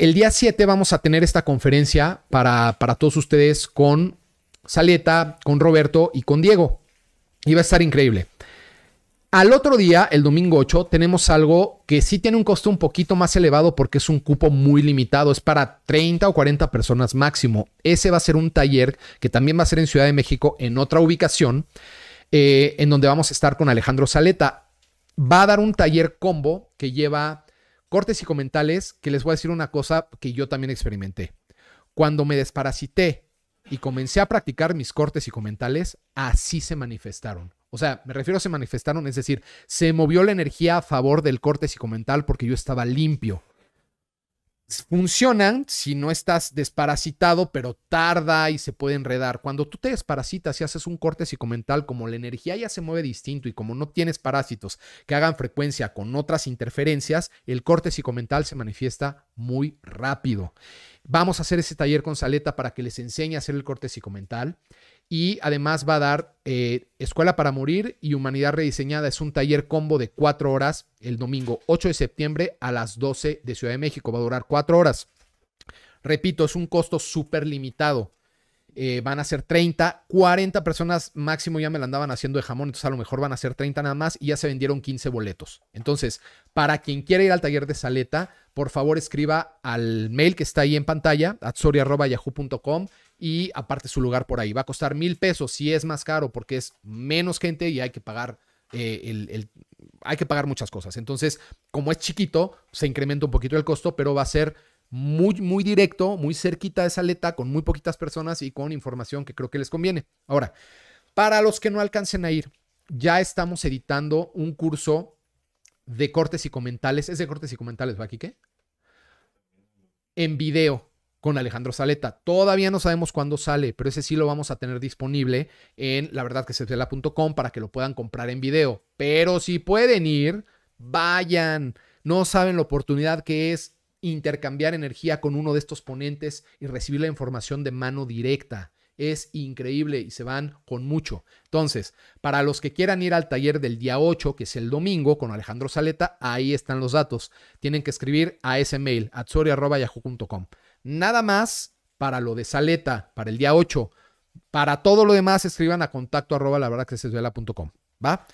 El día 7 vamos a tener esta conferencia para, todos ustedes con Saleta, con Roberto y con Diego. Y va a estar increíble. Al otro día, el domingo 8, tenemos algo que sí tiene un costo un poquito más elevado porque es un cupo muy limitado, es para 30 o 40 personas máximo. Ese va a ser un taller que también va a ser en Ciudad de México, en otra ubicación, eh, en donde vamos a estar con Alejandro Saleta. Va a dar un taller combo que lleva cortes y comentales, que les voy a decir una cosa que yo también experimenté. Cuando me desparasité y comencé a practicar mis cortes y comentales, así se manifestaron. O sea, me refiero a se manifestaron, es decir, se movió la energía a favor del corte y comental porque yo estaba limpio funcionan si no estás desparasitado, pero tarda y se puede enredar. Cuando tú te desparasitas y haces un corte psicomental, como la energía ya se mueve distinto y como no tienes parásitos que hagan frecuencia con otras interferencias, el corte psicomental se manifiesta muy rápido. Vamos a hacer ese taller con Saleta para que les enseñe a hacer el corte psicomental y además va a dar eh, Escuela para Morir y Humanidad Rediseñada. Es un taller combo de cuatro horas el domingo 8 de septiembre a las 12 de Ciudad de México. Va a durar cuatro horas. Repito, es un costo súper limitado. Eh, van a ser 30, 40 personas máximo ya me la andaban haciendo de jamón, entonces a lo mejor van a ser 30 nada más y ya se vendieron 15 boletos. Entonces, para quien quiera ir al taller de Saleta, por favor escriba al mail que está ahí en pantalla, atsori.yahoo.com y aparte su lugar por ahí. Va a costar mil pesos si es más caro porque es menos gente y hay que pagar eh, el, hay que pagar muchas cosas. Entonces, como es chiquito, se incrementa un poquito el costo, pero va a ser muy, muy directo, muy cerquita de Saleta, con muy poquitas personas y con información que creo que les conviene. Ahora, para los que no alcancen a ir, ya estamos editando un curso de cortes y comentales. Es de cortes y comentales, ¿va, aquí qué En video con Alejandro Saleta. Todavía no sabemos cuándo sale, pero ese sí lo vamos a tener disponible en la verdad que se para que lo puedan comprar en video. Pero si pueden ir, vayan. No saben la oportunidad que es intercambiar energía con uno de estos ponentes y recibir la información de mano directa. Es increíble y se van con mucho. Entonces, para los que quieran ir al taller del día 8, que es el domingo, con Alejandro Saleta, ahí están los datos. Tienen que escribir a ese mail, atsori.yahoo.com. Nada más para lo de Saleta, para el día 8. Para todo lo demás, escriban a contacto arroba la ¿va?